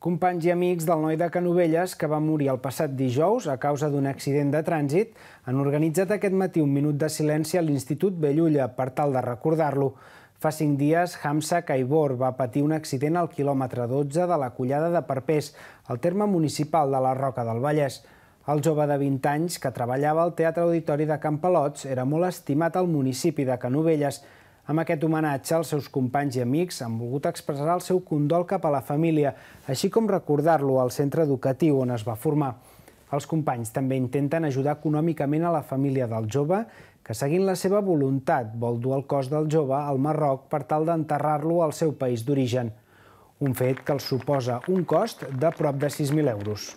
Companys i amics del noi de Canovelles, que va morir el passat dijous a causa d'un accident de trànsit, han organitzat aquest matí un minut de silenci a l'Institut Bellulla per tal de recordar-lo. Fa cinc dies, Hamza Caibor va patir un accident al quilòmetre 12 de la Collada de Parpés, al terme municipal de la Roca del Vallès. El jove de 20 anys, que treballava al Teatre Auditori de Campalots, era molt estimat al municipi de Canovelles, amb aquest homenatge, els seus companys i amics han volgut expressar el seu condol cap a la família, així com recordar-lo al centre educatiu on es va formar. Els companys també intenten ajudar econòmicament a la família del jove, que seguint la seva voluntat vol dur el cos del jove al Marroc per tal d'enterrar-lo al seu país d'origen. Un fet que els suposa un cost de prop de 6.000 euros.